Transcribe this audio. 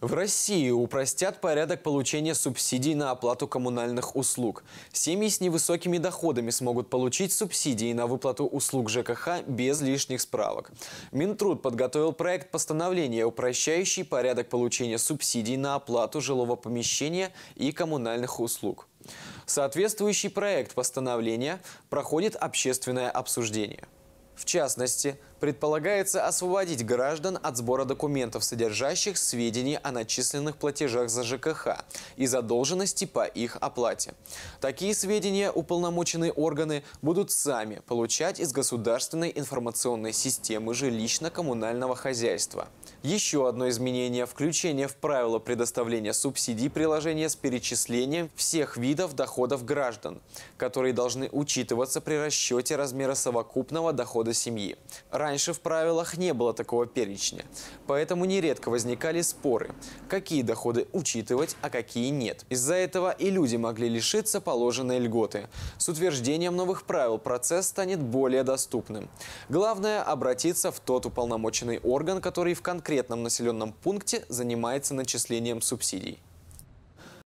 В России упростят порядок получения субсидий на оплату коммунальных услуг. Семьи с невысокими доходами смогут получить субсидии на выплату услуг ЖКХ без лишних справок. Минтруд подготовил проект постановления, упрощающий порядок получения субсидий на оплату жилого помещения и коммунальных услуг. Соответствующий проект постановления проходит общественное обсуждение. В частности, предполагается освободить граждан от сбора документов, содержащих сведения о начисленных платежах за ЖКХ и задолженности по их оплате. Такие сведения уполномоченные органы будут сами получать из государственной информационной системы жилищно-коммунального хозяйства. Еще одно изменение – включение в правила предоставления субсидий приложения с перечислением всех видов доходов граждан, которые должны учитываться при расчете размера совокупного дохода рода семьи. Раньше в правилах не было такого перечня, поэтому нередко возникали споры, какие доходы учитывать, а какие нет. Из-за этого и люди могли лишиться положенной льготы. С утверждением новых правил процесс станет более доступным. Главное – обратиться в тот уполномоченный орган, который в конкретном населенном пункте занимается начислением субсидий.